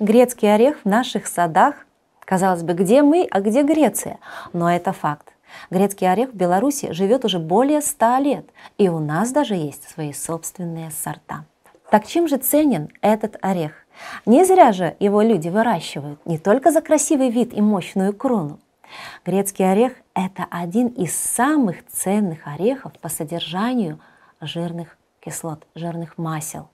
Грецкий орех в наших садах, казалось бы, где мы, а где Греция? Но это факт. Грецкий орех в Беларуси живет уже более 100 лет, и у нас даже есть свои собственные сорта. Так чем же ценен этот орех? Не зря же его люди выращивают не только за красивый вид и мощную крону. Грецкий орех – это один из самых ценных орехов по содержанию жирных кислот, жирных масел.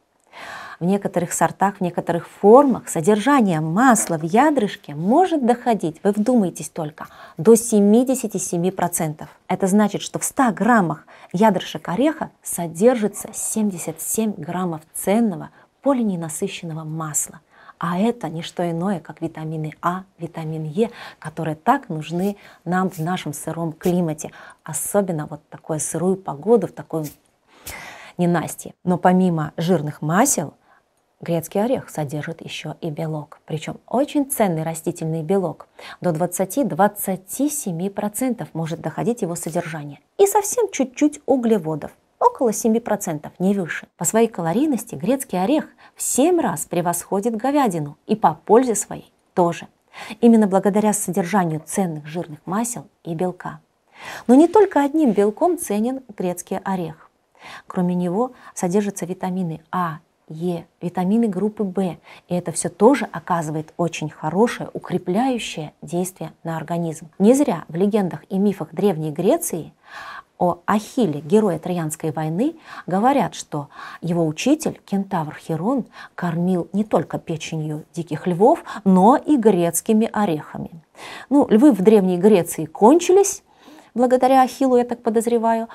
В некоторых сортах, в некоторых формах содержание масла в ядрышке может доходить, вы вдумайтесь только, до 77%. Это значит, что в 100 граммах ядрышек ореха содержится 77 граммов ценного полиненасыщенного масла. А это не что иное, как витамины А, витамин Е, которые так нужны нам в нашем сыром климате, особенно вот такую сырую погоду, в такой ненастье. Но помимо жирных масел, Грецкий орех содержит еще и белок, причем очень ценный растительный белок. До 20-27% может доходить его содержание. И совсем чуть-чуть углеводов, около 7%, не выше. По своей калорийности грецкий орех в 7 раз превосходит говядину и по пользе своей тоже. Именно благодаря содержанию ценных жирных масел и белка. Но не только одним белком ценен грецкий орех. Кроме него содержатся витамины А Е, витамины группы В. И это все тоже оказывает очень хорошее, укрепляющее действие на организм. Не зря в легендах и мифах Древней Греции о Ахилле, герое Троянской войны, говорят, что его учитель, кентавр Херон, кормил не только печенью диких львов, но и грецкими орехами. Ну, львы в Древней Греции кончились, благодаря ахиллу, я так подозреваю.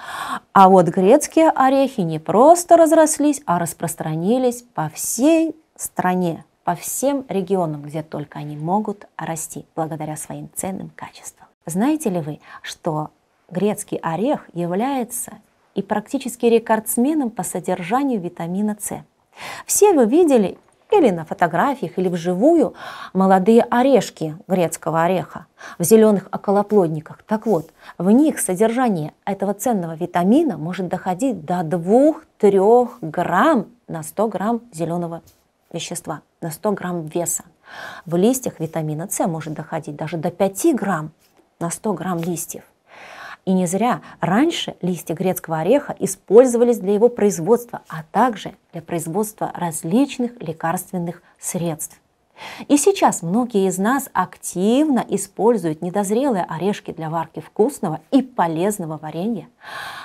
А вот грецкие орехи не просто разрослись, а распространились по всей стране, по всем регионам, где только они могут расти, благодаря своим ценным качествам. Знаете ли вы, что грецкий орех является и практически рекордсменом по содержанию витамина С? Все вы видели или на фотографиях, или вживую молодые орешки грецкого ореха в зеленых околоплодниках. Так вот, в них содержание этого ценного витамина может доходить до 2-3 грамм на 100 грамм зеленого вещества, на 100 грамм веса. В листьях витамина С может доходить даже до 5 грамм на 100 грамм листьев. И не зря раньше листья грецкого ореха использовались для его производства, а также для производства различных лекарственных средств. И сейчас многие из нас активно используют недозрелые орешки для варки вкусного и полезного варенья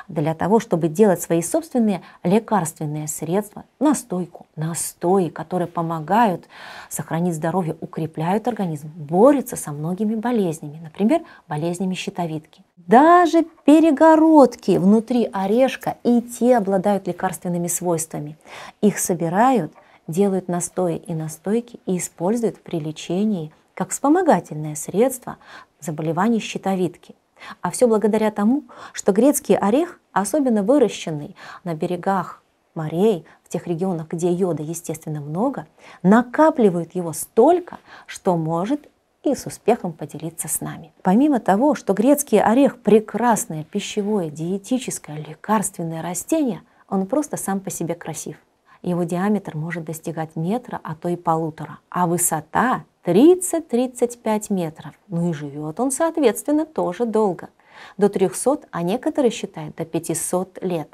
для того, чтобы делать свои собственные лекарственные средства, настойку, настои, которые помогают сохранить здоровье, укрепляют организм, борются со многими болезнями, например, болезнями щитовидки. Даже перегородки внутри орешка и те обладают лекарственными свойствами. Их собирают делают настои и настойки и используют при лечении как вспомогательное средство заболеваний щитовидки. А все благодаря тому, что грецкий орех, особенно выращенный на берегах морей, в тех регионах, где йода, естественно, много, накапливают его столько, что может и с успехом поделиться с нами. Помимо того, что грецкий орех – прекрасное пищевое, диетическое, лекарственное растение, он просто сам по себе красив – его диаметр может достигать метра, а то и полутора, а высота 30-35 метров. Ну и живет он, соответственно, тоже долго. До 300, а некоторые считают до 500 лет.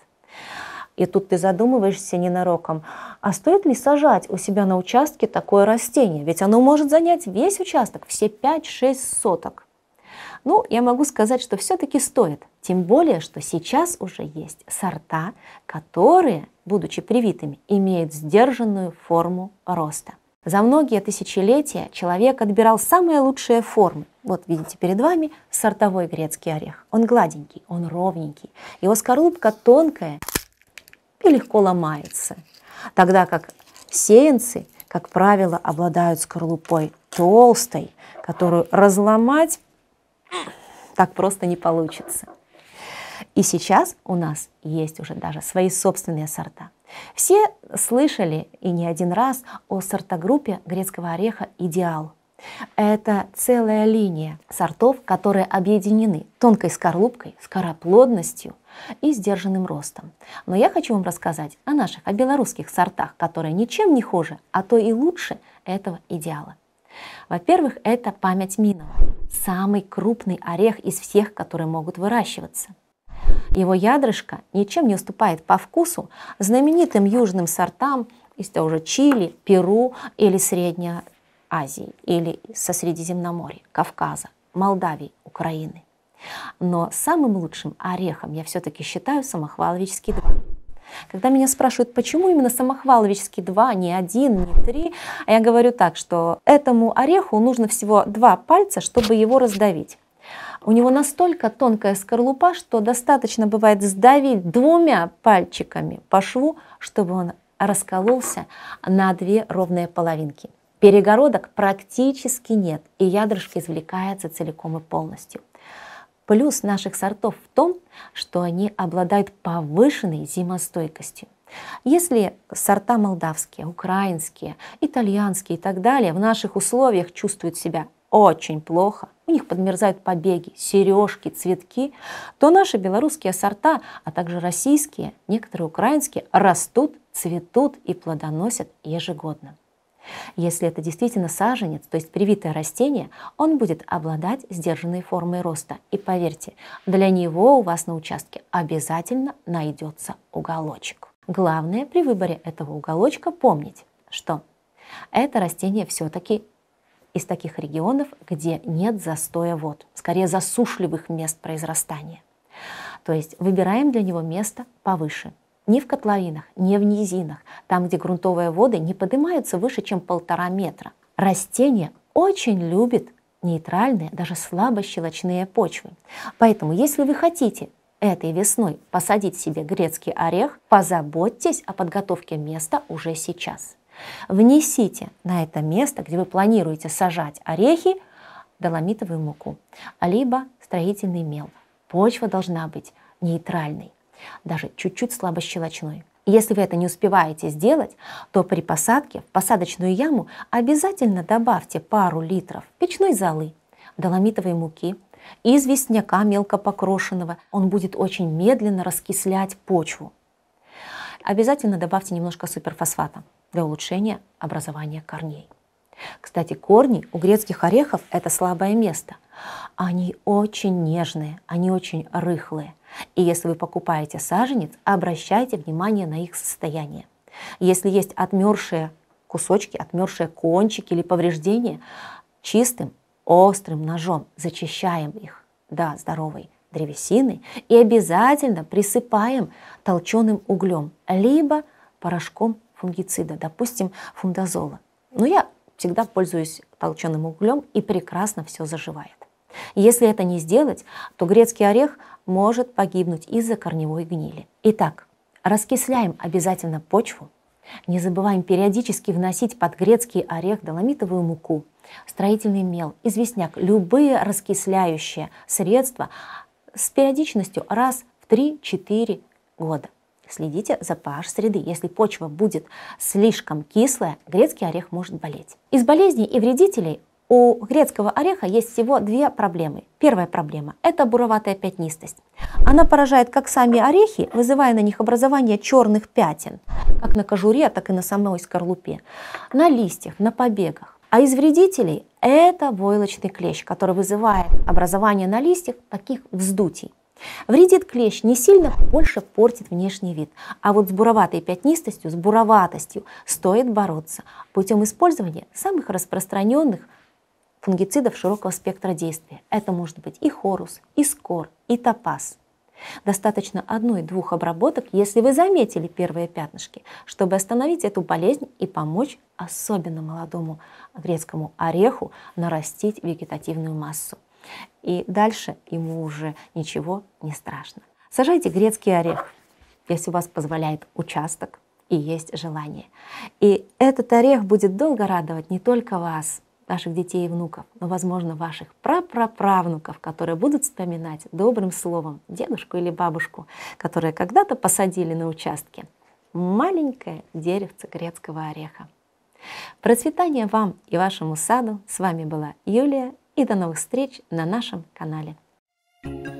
И тут ты задумываешься ненароком, а стоит ли сажать у себя на участке такое растение? Ведь оно может занять весь участок, все 5-6 соток. Ну, я могу сказать, что все-таки стоит. Тем более, что сейчас уже есть сорта, которые будучи привитыми, имеют сдержанную форму роста. За многие тысячелетия человек отбирал самые лучшие формы. Вот видите перед вами сортовой грецкий орех. Он гладенький, он ровненький. Его скорлупка тонкая и легко ломается. Тогда как сеянцы, как правило, обладают скорлупой толстой, которую разломать так просто не получится. И сейчас у нас есть уже даже свои собственные сорта. Все слышали и не один раз о сортогруппе грецкого ореха «Идеал». Это целая линия сортов, которые объединены тонкой скорлупкой, скороплодностью и сдержанным ростом. Но я хочу вам рассказать о наших, о белорусских сортах, которые ничем не хуже, а то и лучше этого идеала. Во-первых, это память Минова, самый крупный орех из всех, которые могут выращиваться – его ядрышко ничем не уступает по вкусу знаменитым южным сортам из того же Чили, Перу или Средней Азии, или со Средиземноморья, Кавказа, Молдавии, Украины. Но самым лучшим орехом я все-таки считаю самохваловический 2. Когда меня спрашивают, почему именно самохваловический 2, а не один, не три, я говорю так, что этому ореху нужно всего два пальца, чтобы его раздавить. У него настолько тонкая скорлупа, что достаточно бывает сдавить двумя пальчиками по шву, чтобы он раскололся на две ровные половинки. Перегородок практически нет, и ядрышко извлекается целиком и полностью. Плюс наших сортов в том, что они обладают повышенной зимостойкостью. Если сорта молдавские, украинские, итальянские и так далее в наших условиях чувствуют себя очень плохо, у них подмерзают побеги, сережки, цветки, то наши белорусские сорта, а также российские, некоторые украинские, растут, цветут и плодоносят ежегодно. Если это действительно саженец, то есть привитое растение, он будет обладать сдержанной формой роста. И поверьте, для него у вас на участке обязательно найдется уголочек. Главное при выборе этого уголочка помнить, что это растение все-таки из таких регионов, где нет застоя вод, скорее засушливых мест произрастания. То есть выбираем для него место повыше. Не в котловинах, не в низинах, там, где грунтовые воды не поднимаются выше, чем полтора метра. Растение очень любит нейтральные, даже слабо щелочные почвы. Поэтому, если вы хотите этой весной посадить себе грецкий орех, позаботьтесь о подготовке места уже сейчас. Внесите на это место, где вы планируете сажать орехи, доломитовую муку, либо строительный мел. Почва должна быть нейтральной, даже чуть-чуть слабощелочной. Если вы это не успеваете сделать, то при посадке в посадочную яму обязательно добавьте пару литров печной золы, доломитовой муки, известняка мелко покрошенного. Он будет очень медленно раскислять почву. Обязательно добавьте немножко суперфосфата для улучшения образования корней. Кстати, корни у грецких орехов – это слабое место. Они очень нежные, они очень рыхлые. И если вы покупаете саженец, обращайте внимание на их состояние. Если есть отмершие кусочки, отмершие кончики или повреждения, чистым, острым ножом зачищаем их до здоровой древесины и обязательно присыпаем толченым углем, либо порошком фунгицида, допустим, фундазола. Но я всегда пользуюсь толченым углем и прекрасно все заживает. Если это не сделать, то грецкий орех может погибнуть из-за корневой гнили. Итак, раскисляем обязательно почву, не забываем периодически вносить под грецкий орех доломитовую муку, строительный мел, известняк, любые раскисляющие средства с периодичностью раз в 3-4 года. Следите за pH среды. Если почва будет слишком кислая, грецкий орех может болеть. Из болезней и вредителей у грецкого ореха есть всего две проблемы. Первая проблема – это буроватая пятнистость. Она поражает как сами орехи, вызывая на них образование черных пятен, как на кожуре, а так и на самой скорлупе, на листьях, на побегах. А из вредителей – это войлочный клещ, который вызывает образование на листьях таких вздутий. Вредит клещ не сильно, больше портит внешний вид. А вот с буроватой пятнистостью, с буроватостью стоит бороться путем использования самых распространенных фунгицидов широкого спектра действия. Это может быть и хорус, и скор, и топаз. Достаточно одной-двух обработок, если вы заметили первые пятнышки, чтобы остановить эту болезнь и помочь особенно молодому грецкому ореху нарастить вегетативную массу. И дальше ему уже ничего не страшно. Сажайте грецкий орех, если у вас позволяет участок и есть желание. И этот орех будет долго радовать не только вас, ваших детей и внуков, но, возможно, ваших прапраправнуков, которые будут вспоминать добрым словом дедушку или бабушку, которые когда-то посадили на участке маленькое деревце грецкого ореха. Процветания вам и вашему саду! С вами была Юлия и до новых встреч на нашем канале. thank you